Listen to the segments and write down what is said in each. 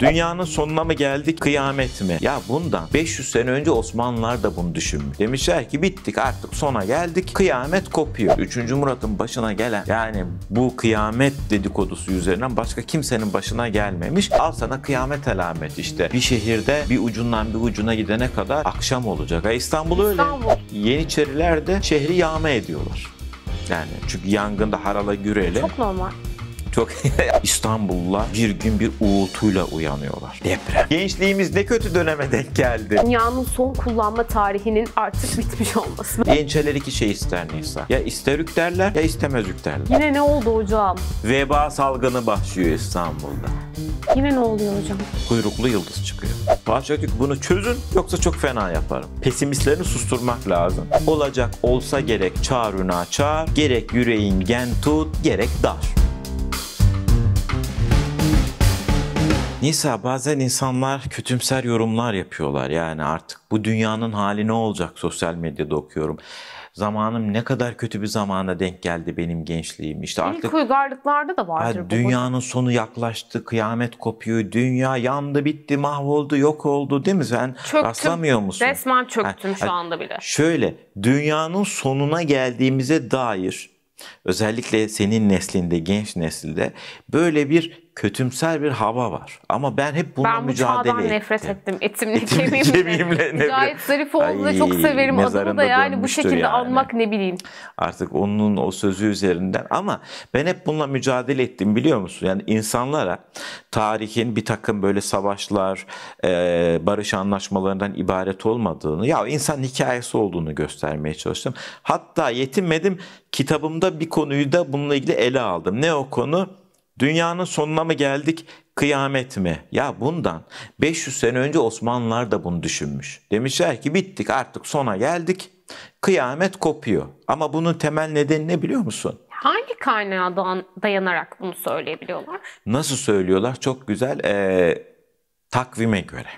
Dünyanın sonuna mı geldik kıyamet mi? Ya bundan 500 sene önce Osmanlılar da bunu düşünmüş. Demişler ki bittik artık sona geldik kıyamet kopuyor. 3. Murat'ın başına gelen yani bu kıyamet dedikodusu üzerinden başka kimsenin başına gelmemiş. Al sana kıyamet alamet işte. Bir şehirde bir ucundan bir ucuna gidene kadar akşam olacak. Ya İstanbul, İstanbul öyle. Yeniçeriler de şehri yağma ediyorlar. Yani çünkü yangında harala gürele. Çok normal. Çok İstanbul'la bir gün bir uğultuyla uyanıyorlar. Deprem. Gençliğimiz ne kötü döneme denk geldi. Dünyanın son kullanma tarihinin artık bitmiş olması. Gençler iki şey ister neyse. Ya isterük derler ya istemezük derler. Yine ne oldu hocam? Veba salgını başlıyor İstanbul'da. Yine ne oluyor hocam? Kuyruklu yıldız çıkıyor. Paşa diyor ki bunu çözün yoksa çok fena yaparım. Pesimistlerini susturmak lazım. Olacak olsa gerek çağrına çağır, gerek yüreğin gen tut, gerek dar. Nisa bazen insanlar kötümser yorumlar yapıyorlar. Yani artık bu dünyanın hali ne olacak sosyal medyada okuyorum. Zamanım ne kadar kötü bir zamana denk geldi benim gençliğim. İşte artık İlk uygarlıklarda da vardır bu. Dünyanın sonu yaklaştı, kıyamet kopuyor, dünya yandı, bitti, mahvoldu, yok oldu değil mi? Sen çöktüm, rastlamıyor musun? Resmen çöktüm ha, şu anda bile. Şöyle, dünyanın sonuna geldiğimize dair özellikle senin neslinde, genç nesilde böyle bir kötümser bir hava var. Ama ben hep bununla ben mücadele ettim. Ben nefret ettim. Etimle, Etimle kemiğimle. kemiğimle nefret. Mücahit çok severim. Adını da yani bu şekilde yani. almak ne bileyim. Artık onun o sözü üzerinden ama ben hep bununla mücadele ettim biliyor musun? Yani insanlara tarihin bir takım böyle savaşlar, e, barış anlaşmalarından ibaret olmadığını, ya insan hikayesi olduğunu göstermeye çalıştım. Hatta yetinmedim. Kitabımda bir konuyu da bununla ilgili ele aldım. Ne o konu? Dünyanın sonuna mı geldik, kıyamet mi? Ya bundan 500 sene önce Osmanlılar da bunu düşünmüş. Demişler ki bittik artık sona geldik, kıyamet kopuyor. Ama bunun temel nedeni ne biliyor musun? Hangi kaynağa dayanarak bunu söyleyebiliyorlar? Nasıl söylüyorlar? Çok güzel. Ee, takvime göre.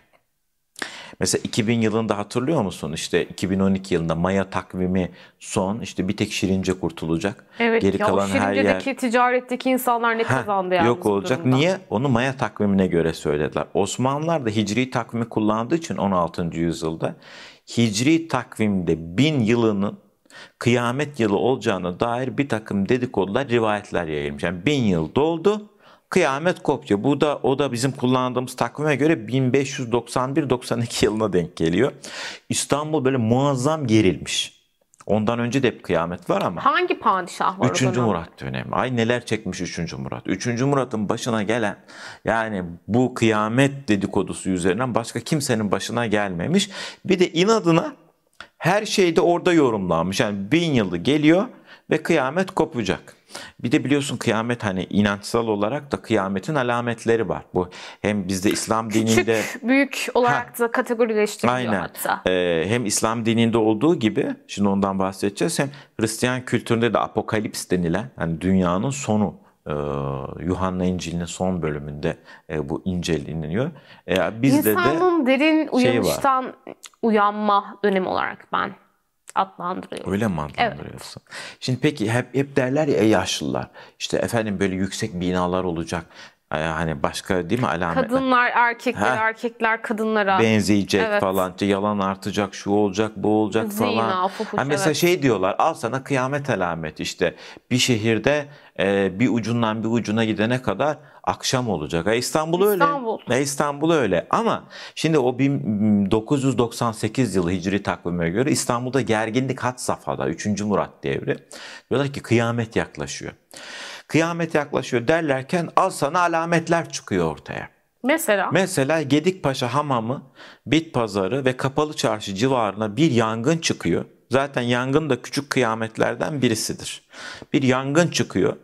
Mesela 2000 yılında hatırlıyor musun? İşte 2012 yılında Maya takvimi son. İşte bir tek Şirince kurtulacak. Evet Geri ya kalan her yer. ticaretteki insanlar ne Heh, kazandı yani? Yok olacak. Durumdan. Niye? Onu Maya takvimine göre söylediler. Osmanlılar da Hicri takvimi kullandığı için 16. yüzyılda Hicri takvimde bin yılının kıyamet yılı olacağına dair bir takım dedikodular, rivayetler yayılmış. Yani bin yıl doldu kıyamet kopuyor. Bu da o da bizim kullandığımız takvime göre 1591-92 yılına denk geliyor. İstanbul böyle muazzam gerilmiş. Ondan önce de hep kıyamet var ama. Hangi padişah var Üçüncü Murat dönemi. Ay neler çekmiş Üçüncü Murat. Üçüncü Murat'ın başına gelen yani bu kıyamet dedikodusu üzerinden başka kimsenin başına gelmemiş. Bir de inadına her şeyde orada yorumlanmış. Yani bin yılı geliyor ve kıyamet kopacak. Bir de biliyorsun kıyamet hani inançsal olarak da kıyametin alametleri var. Bu hem bizde İslam Küçük, dininde büyük olarak ha, da kategorileştiriliyor aynen. hatta. Ee, hem İslam dininde olduğu gibi şimdi ondan bahsedeceğiz hem Hristiyan kültüründe de apokalips denilen yani dünyanın sonu e, Yuhanna İncil'in son bölümünde e, bu inceleniyor. E, bizde İnsanın de derin şey uyanıştan şey uyanma dönemi olarak ben adlandırıyoruz. Öyle mi adlandırıyorsun? Evet. Şimdi peki hep hep derler ya yaşlılar. İşte efendim böyle yüksek binalar olacak. Hani başka değil mi alametler? Kadınlar erkekler, Heh, erkekler kadınlara. Benzeyecek evet. falan. Yalan artacak, şu olacak, bu olacak Zina, falan. Fuhuş, hani mesela evet. şey diyorlar al sana kıyamet alameti işte bir şehirde e, bir ucundan bir ucuna gidene kadar akşam olacak. E İstanbul, İstanbul. öyle. İstanbul. E İstanbul öyle. Ama şimdi o 1998 yılı Hicri takvime göre İstanbul'da gerginlik hat safhada 3. Murat devri. Diyorlar ki kıyamet yaklaşıyor. Kıyamet yaklaşıyor derlerken al sana alametler çıkıyor ortaya. Mesela? Mesela Gedikpaşa Hamamı, Bit Pazarı ve Kapalı Çarşı civarına bir yangın çıkıyor. Zaten yangın da küçük kıyametlerden birisidir. Bir yangın çıkıyor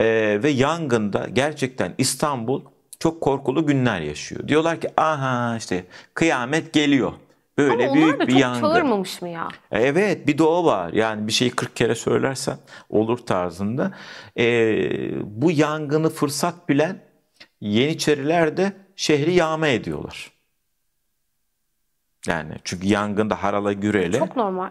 e, ve yangında gerçekten İstanbul çok korkulu günler yaşıyor. Diyorlar ki aha işte kıyamet geliyor. Böyle Ama büyük da bir çok yangın. çağırmamış mı ya? E, evet bir doğa var. Yani bir şeyi 40 kere söylersen olur tarzında. E, bu yangını fırsat bilen Yeniçeriler de şehri yağma ediyorlar. Yani çünkü yangında harala gürele. Çok normal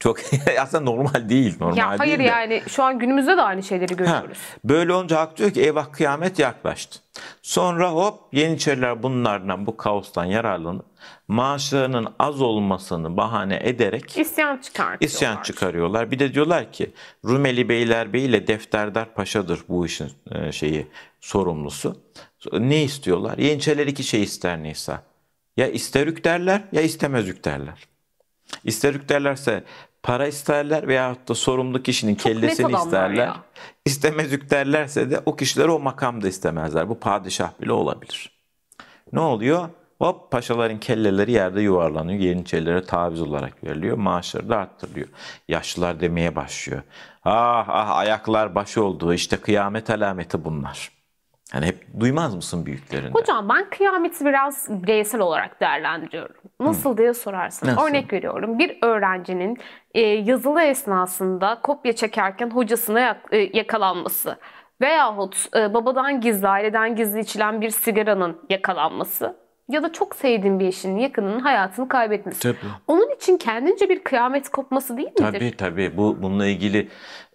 çok aslında normal değil. Normal ya hayır değil yani şu an günümüzde de aynı şeyleri görüyoruz. Ha, böyle olunca halk diyor ki eyvah kıyamet yaklaştı. Sonra hop Yeniçeriler bunlardan bu kaostan yararlanıp maaşlarının az olmasını bahane ederek isyan çıkartıyorlar. İsyan çıkarıyorlar. Bir de diyorlar ki Rumeli Beylerbeyi ile Defterdar Paşa'dır bu işin e, şeyi sorumlusu. Ne istiyorlar? Yeniçeriler iki şey ister neyse. Ya isterük derler ya istemezük derler. İster derlerse para isterler veyahut da sorumlu kişinin Çok kellesini isterler. Ya. derlerse de o kişileri o makamda istemezler. Bu padişah bile olabilir. Ne oluyor? Hop paşaların kelleleri yerde yuvarlanıyor. Yeniçerilere taviz olarak veriliyor. Maaşları da arttırılıyor. Yaşlılar demeye başlıyor. Ah ah ayaklar baş oldu. İşte kıyamet alameti bunlar. Yani hep duymaz mısın büyüklerinde? Hocam ben kıyameti biraz bireysel olarak değerlendiriyorum. Nasıl Hı. diye sorarsın? Nasıl? Örnek veriyorum. Bir öğrencinin e, yazılı esnasında kopya çekerken hocasına yak, e, yakalanması veyahut e, babadan gizli, aileden gizli içilen bir sigaranın yakalanması ya da çok sevdiğin bir eşinin yakınının hayatını kaybetmesi. Tabii. Onun için kendince bir kıyamet kopması değil midir? Tabii tabii. Bu, bununla ilgili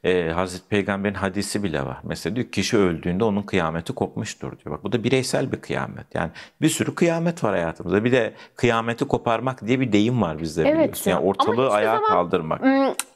e, Hazreti Peygamber'in hadisi bile var. Mesela diyor kişi öldüğünde onun kıyameti kopmuştur diyor. Bak bu da bireysel bir kıyamet. Yani bir sürü kıyamet var hayatımızda. Bir de kıyameti koparmak diye bir deyim var bizde evet, biliyorsun. Yani ortalığı ayağa zaman, kaldırmak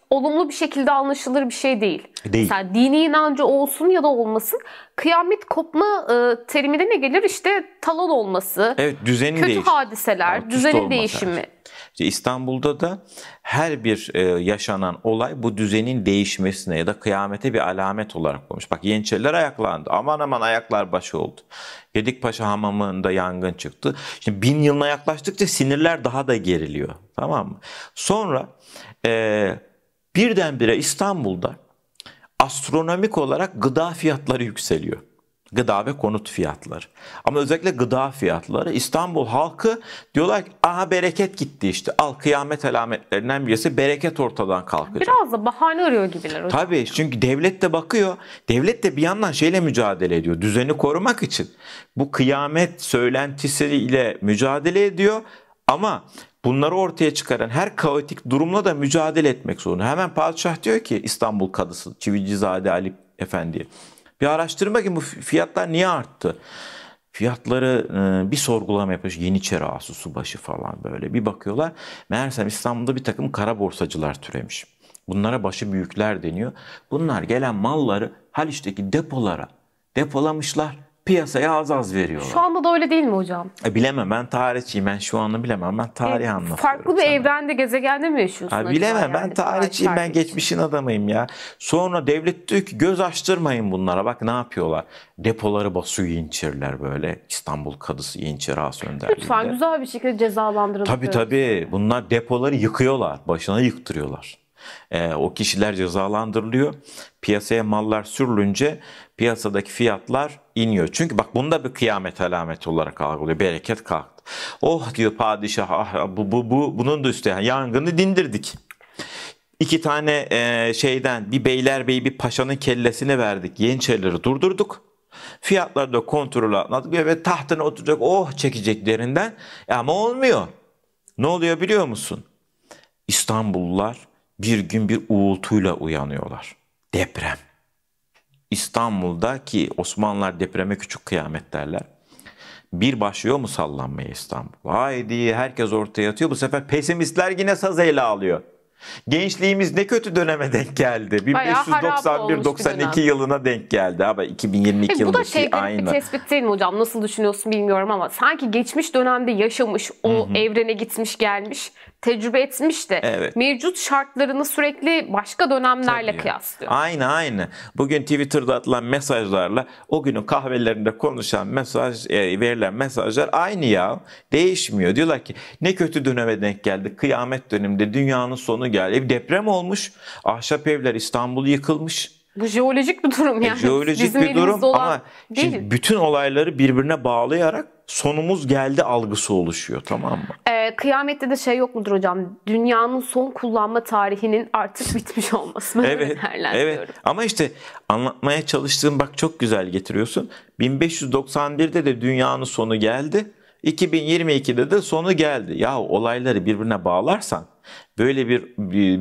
olumlu bir şekilde anlaşılır bir şey değil. Değil. Mesela dini inancı olsun ya da olmasın kıyamet kopma e, terimine ne gelir? İşte talan olması, evet, düzenin kötü değiş- hadiseler, düzenin değişimi. Lazım. İşte İstanbul'da da her bir e, yaşanan olay bu düzenin değişmesine ya da kıyamete bir alamet olarak olmuş. Bak Yeniçeriler ayaklandı. Aman aman ayaklar başı oldu. Gedikpaşa hamamında yangın çıktı. Şimdi bin yılına yaklaştıkça sinirler daha da geriliyor. Tamam mı? Sonra e, birdenbire İstanbul'da astronomik olarak gıda fiyatları yükseliyor. Gıda ve konut fiyatları. Ama özellikle gıda fiyatları İstanbul halkı diyorlar ki aha bereket gitti işte. Al kıyamet alametlerinden birisi bereket ortadan kalkacak. Biraz da bahane arıyor gibiler hocam. Tabii çünkü devlet de bakıyor. Devlet de bir yandan şeyle mücadele ediyor. Düzeni korumak için. Bu kıyamet söylentisiyle mücadele ediyor ama bunları ortaya çıkaran her kaotik durumla da mücadele etmek zorunda. Hemen padişah diyor ki İstanbul kadısı Çivicizade Ali Efendi. Bir araştırma ki bu fiyatlar niye arttı? Fiyatları e, bir sorgulama yapmış. Yeniçeri asusu başı falan böyle bir bakıyorlar. Meğersem İstanbul'da bir takım kara borsacılar türemiş. Bunlara başı büyükler deniyor. Bunlar gelen malları Haliç'teki depolara depolamışlar piyasaya az az veriyorlar. Şu anda da öyle değil mi hocam? E, bilemem ben tarihçiyim ben şu anı bilemem ben tarih e, anlatıyorum. Farklı bir sana. evrende gezegende mi yaşıyorsun? Ha, bilemem yani? ben tarihçiyim ben geçmişin adamıyım ya. Sonra devlet diyor ki göz açtırmayın bunlara bak ne yapıyorlar. Depoları basıyor yinçirler böyle İstanbul Kadısı Yinçir Has Önderliği'nde. Lütfen güzel bir şekilde cezalandırılıyor. Tabii tabii bunlar depoları yıkıyorlar başına yıktırıyorlar. E, o kişiler cezalandırılıyor. Piyasaya mallar sürülünce piyasadaki fiyatlar iniyor. Çünkü bak bunda bir kıyamet alameti olarak algılıyor. Bereket kalktı. Oh diyor padişah ah, bu, bu, bu, bunun da üstü yani yangını dindirdik. İki tane e, şeyden bir beylerbeyi bir paşanın kellesini verdik. Yeniçerileri durdurduk. Fiyatları da kontrolü atladık ve tahtına oturacak oh çekeceklerinden e, ama olmuyor. Ne oluyor biliyor musun? İstanbullular bir gün bir uğultuyla uyanıyorlar. Deprem. İstanbul'da ki Osmanlılar depreme küçük kıyamet derler. Bir başlıyor mu sallanmaya İstanbul? Haydi herkes ortaya atıyor. Bu sefer pesimistler yine saz ele alıyor. Gençliğimiz ne kötü döneme denk geldi. 1591-92 yılına denk geldi. Ama 2022 e, bu da şey aynı. tespit değil mi hocam? Nasıl düşünüyorsun bilmiyorum ama sanki geçmiş dönemde yaşamış, o Hı-hı. evrene gitmiş gelmiş tecrübe etmişti. Evet. Mevcut şartlarını sürekli başka dönemlerle Tabii. kıyaslıyor. Aynı aynı. Bugün Twitter'da atılan mesajlarla o günün kahvelerinde konuşan mesaj e, verilen mesajlar aynı ya. Değişmiyor. Diyorlar ki ne kötü döneme denk geldi. Kıyamet döneminde dünyanın sonu geldi. E, deprem olmuş. Ahşap evler İstanbul yıkılmış. Bu jeolojik bir durum e, yani. E, jeolojik Bizim bir durum ama değil. Şimdi bütün olayları birbirine bağlayarak sonumuz geldi algısı oluşuyor tamam mı? Ee, kıyamette de şey yok mudur hocam? Dünyanın son kullanma tarihinin artık bitmiş olması. Ben evet, evet. Ama işte anlatmaya çalıştığım bak çok güzel getiriyorsun. 1591'de de dünyanın sonu geldi. 2022'de de sonu geldi. Ya olayları birbirine bağlarsan Böyle bir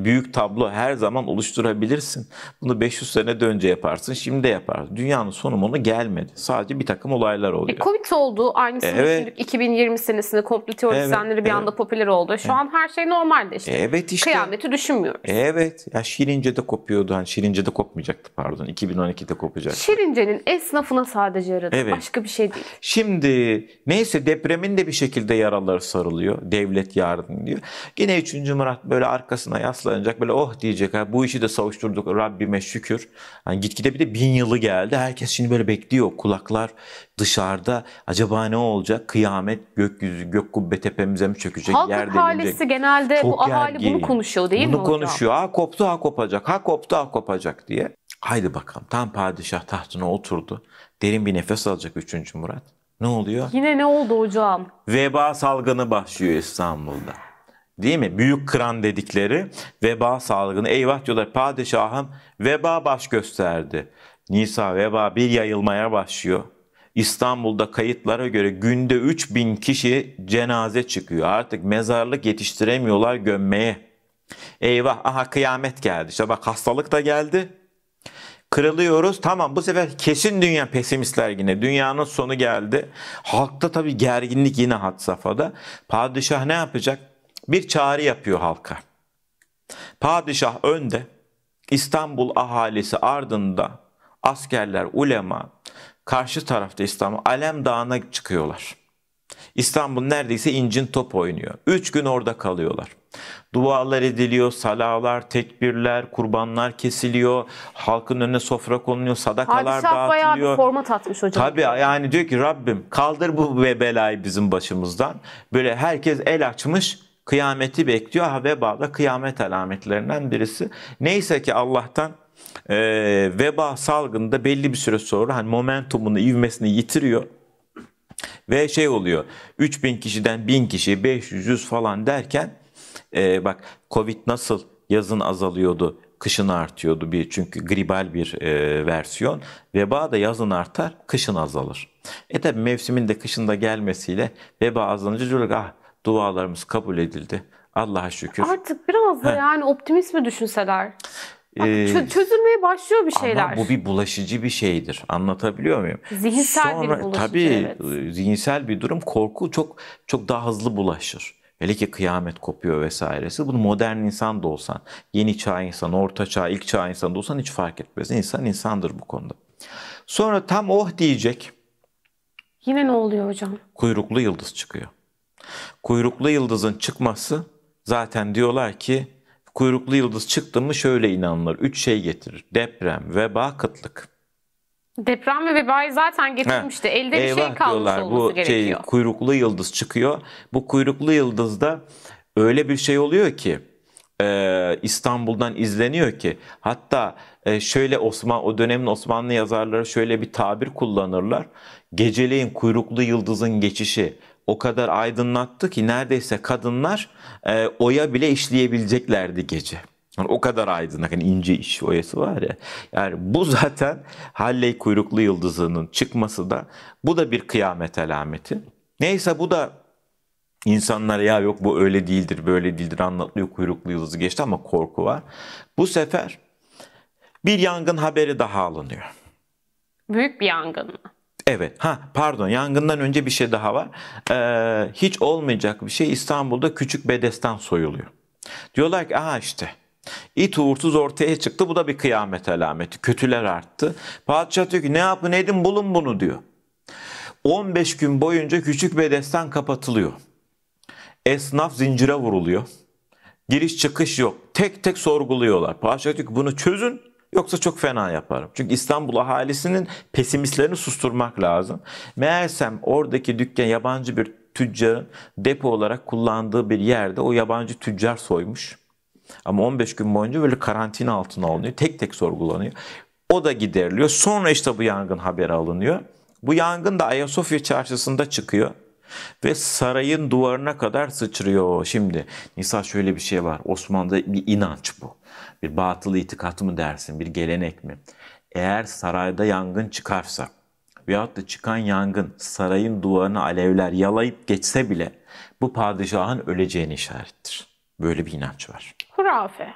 büyük tablo her zaman oluşturabilirsin. Bunu 500 sene önce yaparsın, şimdi de yaparsın. Dünyanın sonu onu gelmedi. Sadece bir takım olaylar e, oluyor. E, Covid oldu. aynı evet. 2020 senesinde komplo teorisyenleri evet, bir anda evet. popüler oldu. Şu evet. an her şey normalde işte. Evet işte. Kıyameti düşünmüyoruz. Evet. Ya Şirince de kopuyordu. Hani de kopmayacaktı pardon. 2012'de kopacaktı. Şirince'nin esnafına sadece yaradı. Evet. Başka bir şey değil. Şimdi neyse depremin de bir şekilde yaraları sarılıyor. Devlet yardım diyor. Yine 3 cumhurat böyle arkasına yaslanacak böyle oh diyecek. Ha, bu işi de savuşturduk Rabbime şükür. Yani gitgide bir de bin yılı geldi. Herkes şimdi böyle bekliyor. Kulaklar dışarıda. Acaba ne olacak? Kıyamet gökyüzü gök kubbe tepemize mi çökecek? Halk yer ahalisi genelde Çok bu ahali gergin. bunu konuşuyor değil bunu mi Bunu konuşuyor. Ha koptu ha kopacak. Ha koptu ha kopacak diye. Haydi bakalım tam padişah tahtına oturdu. Derin bir nefes alacak 3. Murat. Ne oluyor? Yine ne oldu hocam? Veba salgını başlıyor İstanbul'da değil mi? Büyük kıran dedikleri veba salgını. Eyvah diyorlar padişahım veba baş gösterdi. Nisa veba bir yayılmaya başlıyor. İstanbul'da kayıtlara göre günde 3000 kişi cenaze çıkıyor. Artık mezarlık yetiştiremiyorlar gömmeye. Eyvah aha kıyamet geldi. İşte bak hastalık da geldi. Kırılıyoruz. Tamam bu sefer kesin dünya pesimistler yine. Dünyanın sonu geldi. Halkta tabii gerginlik yine had safhada. Padişah ne yapacak? bir çağrı yapıyor halka. Padişah önde, İstanbul ahalisi ardında askerler, ulema karşı tarafta İstanbul Alem Dağı'na çıkıyorlar. İstanbul neredeyse incin top oynuyor. Üç gün orada kalıyorlar. Dualar ediliyor, salalar, tekbirler, kurbanlar kesiliyor, halkın önüne sofra konuluyor, sadakalar Hadişah dağıtılıyor. Hadişah bayağı bir format atmış hocam. Tabii yani diyor ki Rabbim kaldır bu belayı bizim başımızdan. Böyle herkes el açmış kıyameti bekliyor veba da kıyamet alametlerinden birisi. Neyse ki Allah'tan e, veba salgında belli bir süre sonra hani momentumunu, ivmesini yitiriyor. Ve şey oluyor 3000 kişiden 1000 kişi 500 100 falan derken e, bak Covid nasıl yazın azalıyordu kışın artıyordu bir çünkü gribal bir e, versiyon. Veba da yazın artar, kışın azalır. E tabi mevsimin de kışında gelmesiyle veba azalınca diyorlar ah Dualarımız kabul edildi. Allah'a şükür. Artık biraz da He. yani optimizmi düşünseler. Ee, çözülmeye başlıyor bir şeyler. Ama bu bir bulaşıcı bir şeydir. Anlatabiliyor muyum? Zihinsel Sonra, bir bulaşıcı. Tabii evet. zihinsel bir durum. Korku çok çok daha hızlı bulaşır. Hele ki kıyamet kopuyor vesairesi. Bunu modern insan da olsan, yeni çağ insan, orta çağ, ilk çağ insan da olsan hiç fark etmez. İnsan insandır bu konuda. Sonra tam oh diyecek. Yine ne oluyor hocam? Kuyruklu yıldız çıkıyor. Kuyruklu yıldızın çıkması zaten diyorlar ki kuyruklu yıldız çıktı mı şöyle inanılır. Üç şey getirir. Deprem, veba, kıtlık. Deprem ve vebayı zaten getirmişti. He. Elde bir şey kalmış diyorlar, olması bu şey, gerekiyor. Şey, kuyruklu yıldız çıkıyor. Bu kuyruklu yıldızda öyle bir şey oluyor ki e, İstanbul'dan izleniyor ki hatta e, şöyle Osman o dönemin Osmanlı yazarları şöyle bir tabir kullanırlar. Geceleyin kuyruklu yıldızın geçişi o kadar aydınlattı ki neredeyse kadınlar e, oya bile işleyebileceklerdi gece. Yani o kadar aydınlık hani ince iş oyası var ya. Yani bu zaten Halley kuyruklu yıldızının çıkması da bu da bir kıyamet alameti. Neyse bu da insanlara ya yok bu öyle değildir böyle değildir anlatılıyor kuyruklu yıldızı geçti ama korku var. Bu sefer bir yangın haberi daha alınıyor. Büyük bir yangın mı? Evet. Ha pardon yangından önce bir şey daha var. Ee, hiç olmayacak bir şey İstanbul'da küçük bedestan soyuluyor. Diyorlar ki aha işte it uğursuz ortaya çıktı bu da bir kıyamet alameti. Kötüler arttı. Padişah diyor ki ne yapın edin bulun bunu diyor. 15 gün boyunca küçük bedestan kapatılıyor. Esnaf zincire vuruluyor. Giriş çıkış yok. Tek tek sorguluyorlar. Padişah diyor ki bunu çözün Yoksa çok fena yaparım. Çünkü İstanbul ahalisinin pesimistlerini susturmak lazım. Meğersem oradaki dükkan yabancı bir tüccarın depo olarak kullandığı bir yerde o yabancı tüccar soymuş. Ama 15 gün boyunca böyle karantina altına alınıyor. Tek tek sorgulanıyor. O da gideriliyor. Sonra işte bu yangın haberi alınıyor. Bu yangın da Ayasofya çarşısında çıkıyor. Ve sarayın duvarına kadar sıçrıyor şimdi. Nisa şöyle bir şey var. Osmanlı'da bir inanç bu bir batılı itikat mı dersin, bir gelenek mi? Eğer sarayda yangın çıkarsa veyahut da çıkan yangın sarayın duvarını alevler yalayıp geçse bile bu padişahın öleceğini işarettir. Böyle bir inanç var. Hurafe.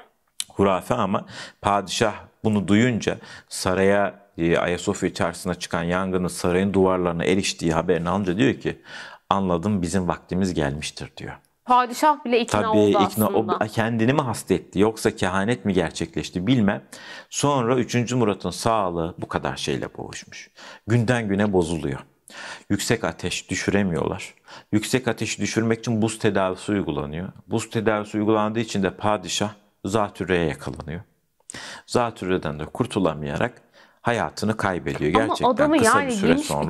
Hurafe ama padişah bunu duyunca saraya e, Ayasofya içerisinde çıkan yangının sarayın duvarlarına eriştiği haberini alınca diyor ki anladım bizim vaktimiz gelmiştir diyor. Padişah bile ikna Tabii, oldu ikna, aslında. O, kendini mi hastetti, yoksa kehanet mi gerçekleşti bilmem. Sonra 3. Murat'ın sağlığı bu kadar şeyle boğuşmuş. Günden güne bozuluyor. Yüksek ateş düşüremiyorlar. Yüksek ateşi düşürmek için buz tedavisi uygulanıyor. Buz tedavisi uygulandığı için de padişah zatürreye yakalanıyor. Zatürreden de kurtulamayarak hayatını kaybediyor. Ama Gerçekten adamı kısa yani bir süre sonra.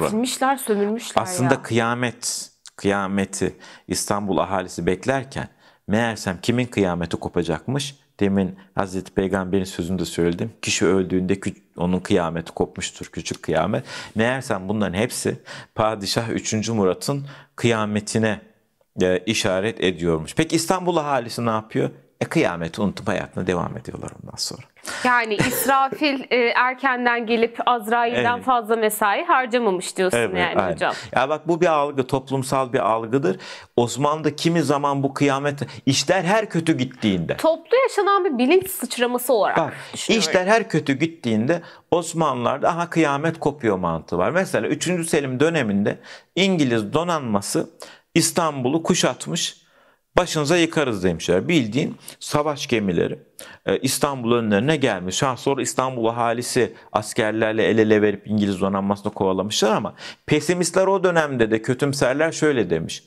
sömürmüşler Aslında ya. kıyamet kıyameti İstanbul ahalisi beklerken meğersem kimin kıyameti kopacakmış? Demin Hazreti Peygamber'in sözünde söyledim. Kişi öldüğünde onun kıyameti kopmuştur, küçük kıyamet. Meğersem bunların hepsi Padişah 3. Murat'ın kıyametine e, işaret ediyormuş. Peki İstanbul ahalisi ne yapıyor? E kıyameti unutup hayatına devam ediyorlar ondan sonra. Yani İsrafil e, erkenden gelip Azrail'den evet. fazla mesai harcamamış diyorsun evet, yani aynen. hocam. Ya bak bu bir algı, toplumsal bir algıdır. Osmanlı'da kimi zaman bu kıyamet işler her kötü gittiğinde. Toplu yaşanan bir bilinç sıçraması olarak. Bak, işler her kötü gittiğinde Osmanlılar'da aha kıyamet kopuyor mantığı var. Mesela 3. Selim döneminde İngiliz donanması İstanbul'u kuşatmış başınıza yıkarız demişler. Bildiğin savaş gemileri e, İstanbul'un önlerine gelmiş. Ha sonra İstanbul ahalisi askerlerle el ele verip İngiliz donanmasını kovalamışlar ama pesimistler o dönemde de kötümserler şöyle demiş.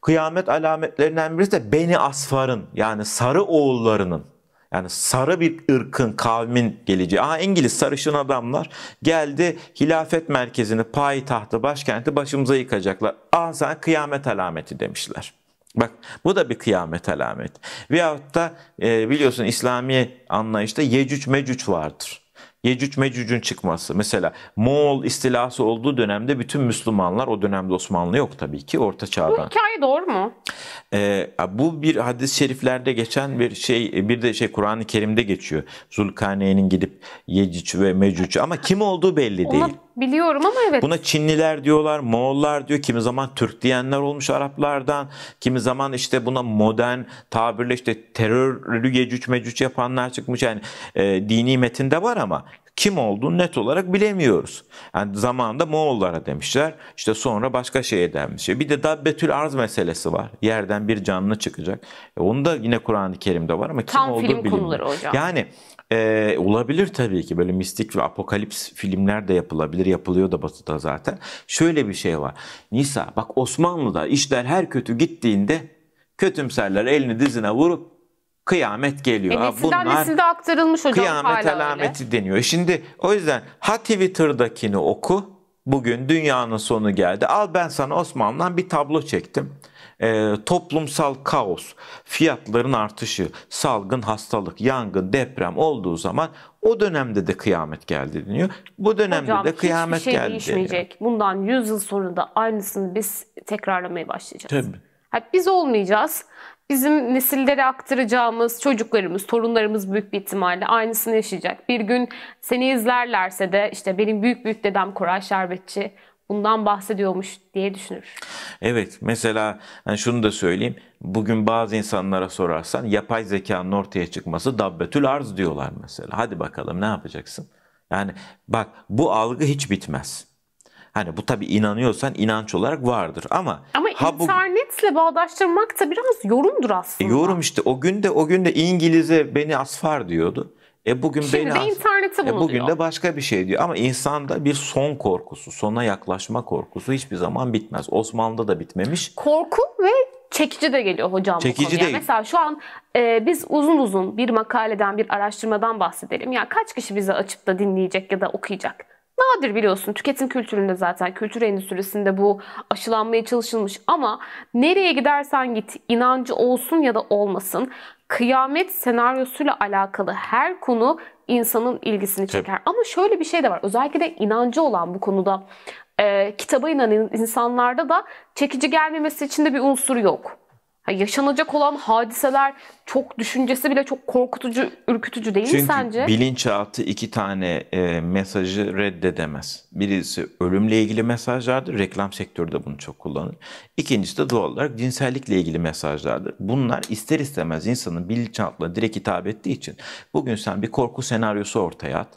Kıyamet alametlerinden birisi de Beni Asfar'ın yani Sarı oğullarının yani sarı bir ırkın, kavmin geleceği. Aa İngiliz sarışın adamlar geldi hilafet merkezini, payitahtı, başkenti başımıza yıkacaklar. Aa sen kıyamet alameti demişler. Bak bu da bir kıyamet alamet. Veyahut da e, biliyorsun İslami anlayışta Yecüc Mecüc vardır. Yecüc Mecüc'ün çıkması. Mesela Moğol istilası olduğu dönemde bütün Müslümanlar o dönemde Osmanlı yok tabii ki Orta Çağ'dan. Bu hikaye doğru mu? Ee, bu bir hadis-i şeriflerde geçen bir şey bir de şey Kur'an-ı Kerim'de geçiyor. Zulkarneyn'in gidip Yecüc ve Mecüc ama kim olduğu belli Ona... değil biliyorum ama evet. Buna Çinliler diyorlar, Moğollar diyor, kimi zaman Türk diyenler olmuş Araplardan, kimi zaman işte buna modern tabirle işte terörlü yecüc mecüc yapanlar çıkmış. Yani e, dini metinde var ama kim olduğunu net olarak bilemiyoruz. Yani zamanında Moğollara demişler. İşte sonra başka şeye denmiş. Bir de Dabbetül Arz meselesi var. Yerden bir canlı çıkacak. E onu da yine Kur'an-ı Kerim'de var ama kim Tam olduğu bilinmiyor. Yani ee, olabilir tabii ki böyle mistik ve apokalips filmler de yapılabilir. Yapılıyor da batıda zaten. Şöyle bir şey var. Nisa bak Osmanlı'da işler her kötü gittiğinde kötümserler elini dizine vurup kıyamet geliyor. E, nesilden Bunlar nesilde aktarılmış hocam kıyamet hala alameti öyle. deniyor. E, şimdi o yüzden ha Twitter'dakini oku. Bugün dünyanın sonu geldi. Al ben sana Osmanlı'dan bir tablo çektim e, toplumsal kaos, fiyatların artışı, salgın, hastalık, yangın, deprem olduğu zaman o dönemde de kıyamet geldi deniyor. Bu dönemde Hocam, de kıyamet şey geldi değişmeyecek. Deniyor. Bundan 100 yıl sonra da aynısını biz tekrarlamaya başlayacağız. Tabii. Yani biz olmayacağız. Bizim nesillere aktaracağımız çocuklarımız, torunlarımız büyük bir ihtimalle aynısını yaşayacak. Bir gün seni izlerlerse de işte benim büyük büyük dedem Koray Şerbetçi, bundan bahsediyormuş diye düşünür. Evet mesela yani şunu da söyleyeyim. Bugün bazı insanlara sorarsan yapay zekanın ortaya çıkması dabbetül arz diyorlar mesela. Hadi bakalım ne yapacaksın? Yani bak bu algı hiç bitmez. Hani bu tabi inanıyorsan inanç olarak vardır ama ama ha bu, bağdaştırmak da biraz yorumdur e, aslında. E yorum işte o gün de o gün de İngiliz'e beni asfar diyordu. E bugün Şimdi beni interneti E bugün de başka bir şey diyor. Ama insanda bir son korkusu, sona yaklaşma korkusu hiçbir zaman bitmez. Osmanlı'da da bitmemiş. Korku ve çekici de geliyor hocam çekici bu konuya. Değil. Mesela şu an e, biz uzun uzun bir makaleden, bir araştırmadan bahsedelim. Ya kaç kişi bizi açıp da dinleyecek ya da okuyacak? Nadir biliyorsun tüketim kültüründe zaten kültür endüstrisinde bu aşılanmaya çalışılmış ama nereye gidersen git inancı olsun ya da olmasın kıyamet senaryosuyla alakalı her konu insanın ilgisini çeker. Evet. Ama şöyle bir şey de var. Özellikle de inancı olan bu konuda e, kitaba inanan insanlarda da çekici gelmemesi için de bir unsur yok yaşanacak olan hadiseler çok düşüncesi bile çok korkutucu, ürkütücü değil Çünkü mi sence? bilinçaltı iki tane e, mesajı reddedemez. Birisi ölümle ilgili mesajlardır. Reklam sektörü de bunu çok kullanır. İkincisi de doğal olarak cinsellikle ilgili mesajlardır. Bunlar ister istemez insanın bilinçaltına direkt hitap ettiği için bugün sen bir korku senaryosu ortaya at.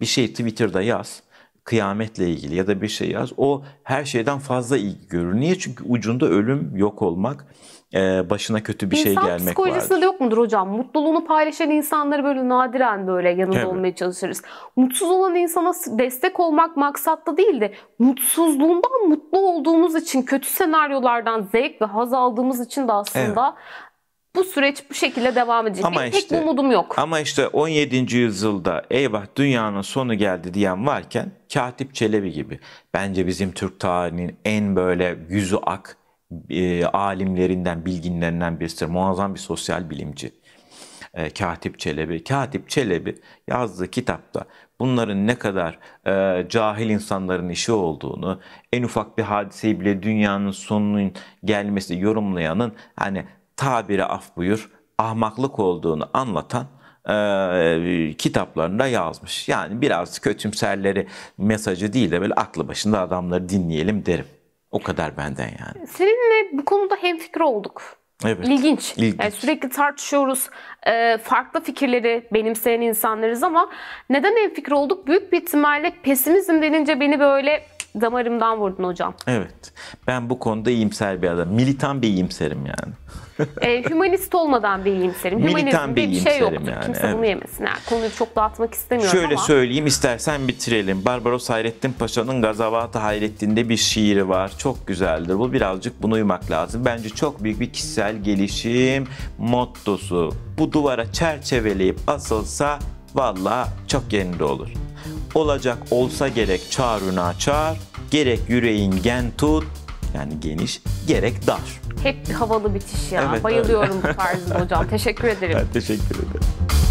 Bir şey Twitter'da yaz kıyametle ilgili ya da bir şey yaz. O her şeyden fazla ilgi görür. Niye? Çünkü ucunda ölüm, yok olmak, e, başına kötü bir şey İnsan şey gelmek vardır. İnsan psikolojisinde yok mudur hocam? Mutluluğunu paylaşan insanları böyle nadiren böyle yanında evet. olmaya çalışırız. Mutsuz olan insana destek olmak maksatta değil de mutsuzluğundan mutlu olduğumuz için kötü senaryolardan zevk ve haz aldığımız için de aslında bu süreç bu şekilde devam edecek. Ama Benim işte, pek umudum yok. Ama işte 17. yüzyılda eyvah dünyanın sonu geldi diyen varken Katip Çelebi gibi bence bizim Türk tarihinin en böyle yüzü ak e, alimlerinden, bilginlerinden birisi. Muazzam bir sosyal bilimci. E, Katip Çelebi. Katip Çelebi yazdığı kitapta bunların ne kadar e, cahil insanların işi olduğunu, en ufak bir hadiseyi bile dünyanın sonunun gelmesi yorumlayanın hani tabiri af buyur ahmaklık olduğunu anlatan e, kitaplarında yazmış. Yani biraz kötümserleri mesajı değil de böyle aklı başında adamları dinleyelim derim. O kadar benden yani. Seninle bu konuda hemfikir olduk. Evet. İlginç. İlginç. Yani sürekli tartışıyoruz. E, farklı fikirleri benimseyen insanlarız ama neden hemfikir olduk? Büyük bir ihtimalle pesimizm denince beni böyle damarımdan vurdun hocam. Evet. Ben bu konuda iyimser bir adam. Militan bir iyimserim yani. e, hümanist olmadan bir iyimserim. Militan bir şey iyimserim şey yoktur. yani. Kimse evet. bunu yemesin. Yani konuyu çok dağıtmak istemiyorum Şöyle ama. söyleyeyim istersen bitirelim. Barbaros Hayrettin Paşa'nın Gazavat-ı Hayrettin'de bir şiiri var. Çok güzeldir. Bu birazcık bunu uymak lazım. Bence çok büyük bir kişisel gelişim mottosu. Bu duvara çerçeveleyip asılsa valla çok yerinde olur. Olacak olsa gerek çağrına çağır, gerek yüreğin gen tut, yani geniş, gerek dar. Hep bir havalı bitiş ya. Evet, Bayılıyorum öyle. bu tarzda hocam. Teşekkür ederim. Ben teşekkür ederim.